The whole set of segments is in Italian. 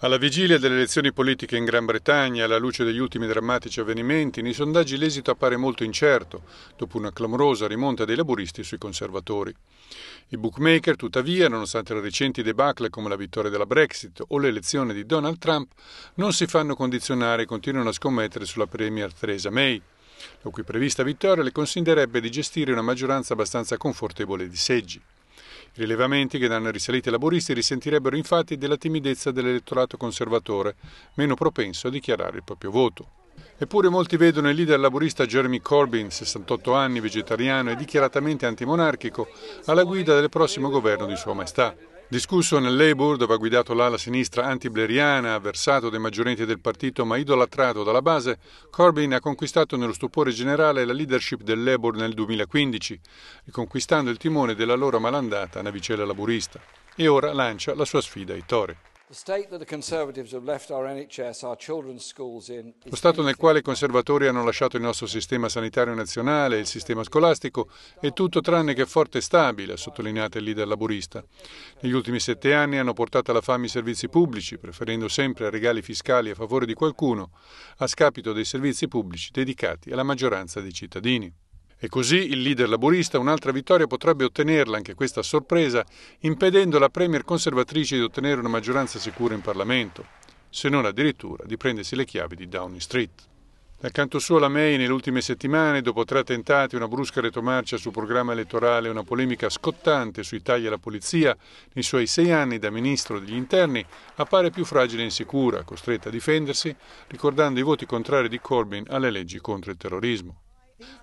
Alla vigilia delle elezioni politiche in Gran Bretagna, alla luce degli ultimi drammatici avvenimenti, nei sondaggi l'esito appare molto incerto, dopo una clamorosa rimonta dei laburisti sui conservatori. I bookmaker, tuttavia, nonostante le recenti debacle come la vittoria della Brexit o l'elezione di Donald Trump, non si fanno condizionare e continuano a scommettere sulla premier Theresa May, la cui prevista vittoria le consiglierebbe di gestire una maggioranza abbastanza confortevole di seggi. Rilevamenti che danno risalite laboristi risentirebbero infatti della timidezza dell'elettorato conservatore, meno propenso a dichiarare il proprio voto. Eppure molti vedono il leader laburista Jeremy Corbyn, 68 anni, vegetariano e dichiaratamente antimonarchico, alla guida del prossimo governo di Sua Maestà. Discusso nel Labour, dove ha guidato l'ala sinistra anti-bleriana, avversato dai maggiorenti del partito ma idolatrato dalla base, Corbyn ha conquistato nello stupore generale la leadership del Labour nel 2015, riconquistando il timone della loro malandata navicella laburista. E ora lancia la sua sfida ai Tory. Lo Stato nel quale i conservatori hanno lasciato il nostro sistema sanitario nazionale, e il sistema scolastico, è tutto tranne che forte e stabile, ha sottolineato il leader laburista. Negli ultimi sette anni hanno portato alla fame i servizi pubblici, preferendo sempre regali fiscali a favore di qualcuno, a scapito dei servizi pubblici dedicati alla maggioranza dei cittadini. E così il leader laburista un'altra vittoria potrebbe ottenerla, anche questa sorpresa, impedendo alla Premier conservatrice di ottenere una maggioranza sicura in Parlamento, se non addirittura di prendersi le chiavi di Downing Street. D'accanto canto suo la May nelle ultime settimane, dopo tre attentati, una brusca retomarcia sul programma elettorale e una polemica scottante sui tagli alla polizia, nei suoi sei anni da ministro degli interni, appare più fragile e insicura, costretta a difendersi, ricordando i voti contrari di Corbyn alle leggi contro il terrorismo.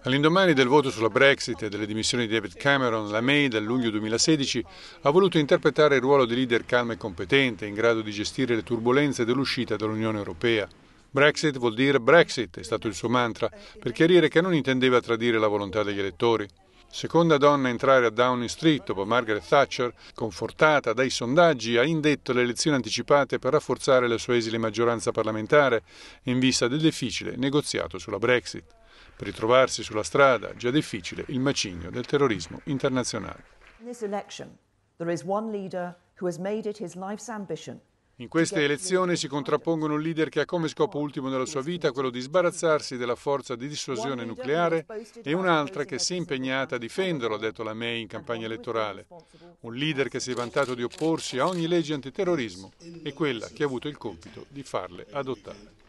All'indomani del voto sulla Brexit e delle dimissioni di David Cameron, la May dal luglio 2016 ha voluto interpretare il ruolo di leader calma e competente, in grado di gestire le turbulenze dell'uscita dall'Unione Europea. Brexit vuol dire Brexit, è stato il suo mantra, per chiarire che non intendeva tradire la volontà degli elettori. Seconda donna a entrare a Downing Street dopo Margaret Thatcher, confortata dai sondaggi, ha indetto le elezioni anticipate per rafforzare la sua esile maggioranza parlamentare in vista del difficile negoziato sulla Brexit per ritrovarsi sulla strada già difficile il macigno del terrorismo internazionale. In queste elezioni si contrappongono un leader che ha come scopo ultimo della sua vita quello di sbarazzarsi della forza di dissuasione nucleare e un'altra che si è impegnata a difenderlo, ha detto la May in campagna elettorale. Un leader che si è vantato di opporsi a ogni legge antiterrorismo e quella che ha avuto il compito di farle adottare.